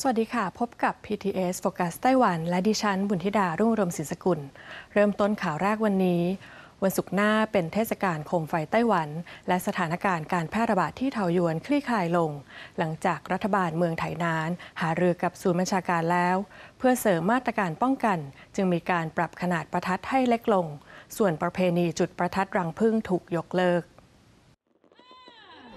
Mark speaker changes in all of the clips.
Speaker 1: สวัสดีค่ะ พบกับ PTS โฟกัสไต้หวัน และดิฉันบุญธิดา รุ่งรมศิลสกุล เริ่มต้นข่าวแรกวันนี้ วันศุกร์หน้าเป็นเทศกาลโคมไฟไต้หวัน และสถานการณ์การแพร่ระบาดที่เทาหยวนคลี่คลายลง หลังจากรัฐบาลเมืองไถนาน หารือกับศูนย์บัญชาการแล้ว เพื่อเสริมมาตรการป้องกัน จึงมีการปรับขนาดประทัดให้เล็กลง ส่วนประเพณีจุดประทัดรังพึ่งถูกยกเลิก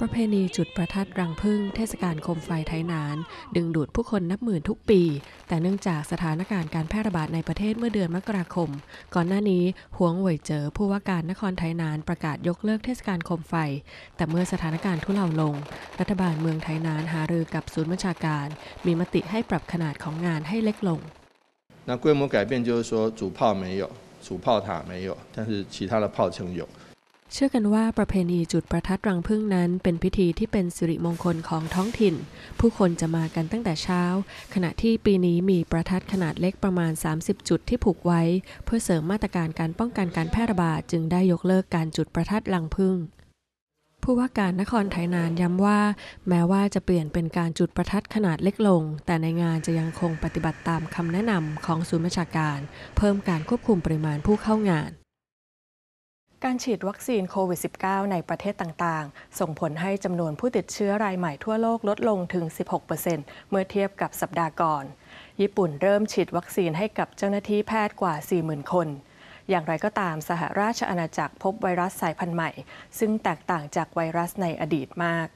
Speaker 1: ประเพณีจุดประทัดรังพึ่งเทศกาลโคมไฟไทยนาน ดึงดูดผู้คนนับหมื่นทุกปี แต่เนื่องจากสถานการณ์การแพร่ระบาดในประเทศเมื่อเดือนมกราคม ก่อนหน้านี้หวงเหวยเจอผู้ว่าการนครไทยนาน ประกาศยกเลิกเทศกาลโคมไฟ แต่เมื่อสถานการณ์ทุเลาลง รัฐบาลเมืองไทยนานหารือกับศูนย์ประชาการ มีมติให้ปรับขนาดของงานให้เล็กลง那规模改变就是说主炮没有主炮塔没有但是其他的炮城有เชื่อกันว่าประเพณีจุดประทัดรังพึ่งนั้น เป็นพิธีที่เป็นสิริมงคลของท้องถิ่น ผู้คนจะมากันตั้งแต่เช้า ขณะที่ปีนี้มีประทัดขนาดเล็กประมาณ 30 จุดที่ผูกไว้ เพื่อเสริมมาตรการการป้องกันการแพร่ระบาดจึงได้ยกเลิกการจุดประทัดรังพึ่งผู้ว่าการนครไทยนานย้ำว่า แม้ว่าจะเปลี่ยนเป็นการจุดประทัดขนาดเล็กลง แต่ในงานจะยังคงปฏิบัติตามคำแนะนำของศูนย์ประชาการเพิ่มการควบคุมปริมาณผู้เข้างานการฉีดวัคซีนโควิด -19 ในประเทศต่างๆ ส่งผลให้จำนวนผู้ติดเชื้อรายใหม่ทั่วโลกลดลงถึง 16%เมื่อเทียบกับสัปดาห์ก่อน ญี่ปุ่นเริ่มฉีดวัคซีนให้กับเจ้าหน้าที่แพทย์กว่า 40,000 คน อย่างไรก็ตามสหราชอาณาจักรพบไวรัสสายพันธุ์ใหม่ ซึ่งแตกต่างจากไวรัสในอดีตมาก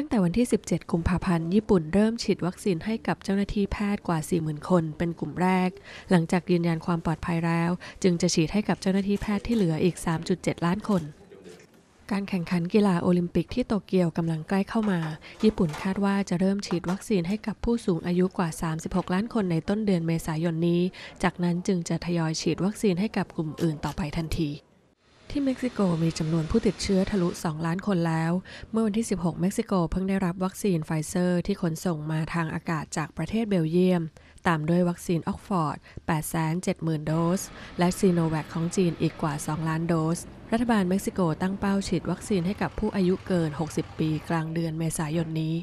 Speaker 1: ตั้งแต่วันที่ 17 กุมภาพันธ์ ญี่ปุ่นเริ่มฉีดวัคซีนให้กับเจ้าหน้าที่แพทย์กว่า 40,000 คน เป็นกลุ่มแรก หลังจากยืนยันความปลอดภัยแล้ว จึงจะฉีดให้กับเจ้าหน้าที่แพทย์ที่เหลืออีก 3.7 ล้านคน การแข่งขันกีฬาโอลิมปิกที่โตเกียวกำลังใกล้เข้ามา ญี่ปุ่นคาดว่าจะเริ่มฉีดวัคซีนให้กับผู้สูงอายุกว่า 36 ล้านคนในต้นเดือนเมษายนนี้ จากนั้นจึงจะทยอยฉีดวัคซีนให้กับกลุ่มอื่นต่อไปทันทีที่เม็กซิโกมีจำนวนผู้ติดเชื้อทะลุ 2 ล้านคนแล้ว เมื่อวันที่ 16 เม็กซิโกเพิ่งได้รับวัคซีนไฟเซอร์ที่ขนส่งมาทางอากาศจากประเทศเบลเยียม ตามด้วยวัคซีนออกฟอร์ด 870,000 โดส และซีโนแวคของจีนอีกกว่า 2 ล้านโดส รัฐบาลเม็กซิโกตั้งเป้าฉีดวัคซีนให้กับผู้อายุเกิน 60 ปีกลางเดือนเมษายนนี้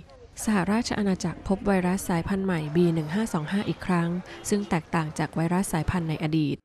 Speaker 1: สหราชอาณาจักรพบไวรัสสายพันธุ์ใหม่ B1525 อีกครั้ง ซึ่งแตกต่างจากไวรัสสายพันธุ์ในอดีต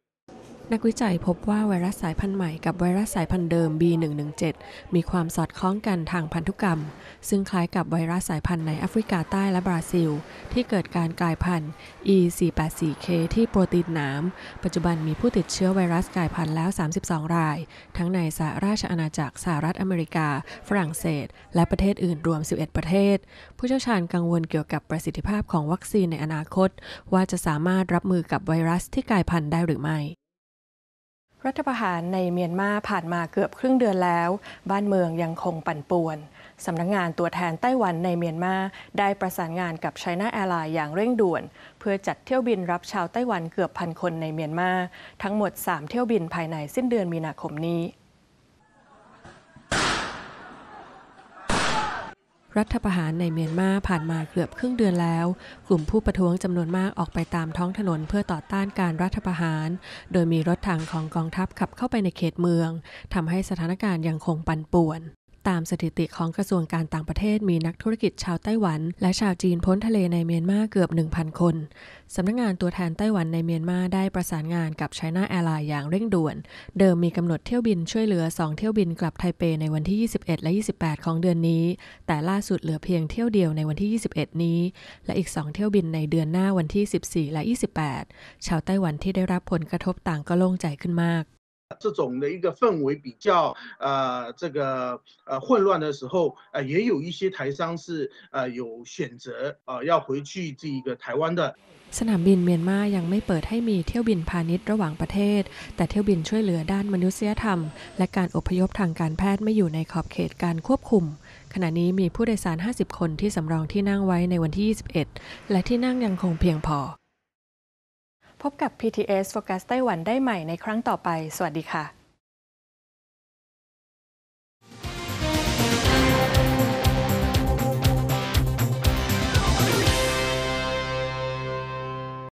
Speaker 1: นักวิจัยพบว่าไวรัสสายพันธุ์ใหม่กับไวรัสสายพันธุ์เดิม B117 มีความสอดคล้องกันทางพันธุกรรม ซึ่งคล้ายกับไวรัสสายพันธุ์ในแอฟริกาใต้และบราซิลที่เกิดการกลายพันธุ์ E484K ที่โปรตีนหนาม ปัจจุบันมีผู้ติดเชื้อไวรัสกลายพันธุ์แล้ว 32 ราย ทั้งในสหราชอาณาจักรสหรัฐอเมริกา ฝรั่งเศส และประเทศอื่นรวม 11 ประเทศ ผู้เชี่ยวชาญกังวลเกี่ยวกับประสิทธิภาพของวัคซีนในอนาคตว่าจะสามารถรับมือกับไวรัสที่กลายพันธุ์ได้หรือไม่รัฐประหารในเมียนมาผ่านมาเกือบครึ่งเดือนแล้ว บ้านเมืองยังคงปั่นป่วน สำนักงงานตัวแทนไต้หวันในเมียนมาได้ประสานงานกับไชน่าแอร์ไลน์อย่างเร่งด่วน เพื่อจัดเที่ยวบินรับชาวไต้หวันเกือบพันคนในเมียนมาทั้งหมด 3 เที่ยวบินภายในสิ้นเดือนมีนาคมนี้รัฐประหารในเมียนมาผ่านมาเกือบครึ่งเดือนแล้ว กลุ่มผู้ประท้วงจำนวนมากออกไปตามท้องถนนเพื่อต่อต้านการรัฐประหาร โดยมีรถถังของกองทัพขับเข้าไปในเขตเมือง ทำให้สถานการณ์ยังคงปั่นป่วนตามสถิติของกระทรวงการต่างประเทศมีนักธุรกิจชาวไต้หวันและชาวจีนพ้นทะเลในเมียนมาเกือบ 1,000 คน สำนักงงานตัวแทนไต้หวันในเมียนมาได้ประสานงานกับไชน่าแอร์ไลน์อย่างเร่งด่วน เดิมมีกำหนดเที่ยวบินช่วยเหลือ 2 เที่ยวบินกลับไทเปในวันที่ 21 และ 28 ของเดือนนี้ แต่ล่าสุดเหลือเพียงเที่ยวเดียวในวันที่ 21 นี้ และอีก 2 เที่ยวบินในเดือนหน้าวันที่ 14 และ 28 ชาวไต้หวันที่ได้รับผลกระทบต่างก็โล่งใจขึ้นมาก这种的一个氛围比较呃这个呃混乱的时候，呃也有一些台商是呃有选择呃要回去这一个台湾的。สนามบินเมียนมายังไม่เปิดให้มีเที่ยวบินพาณิชย์ระหว่างประเทศ แต่เที่ยวบินช่วยเหลือด้านมนุษยธรรมและการอพยพทางการแพทย์ไม่อยู่ในขอบเขตการควบคุม ขณะนี้มีผู้โดยสาร 50 คนที่สำรองที่นั่งไว้ในวันที่ 21 และที่นั่งยังคงเพียงพอพบกับ PTS Focus ไต้หวันได้ใหม่ในครั้งต่อไป สวัสดีค่ะ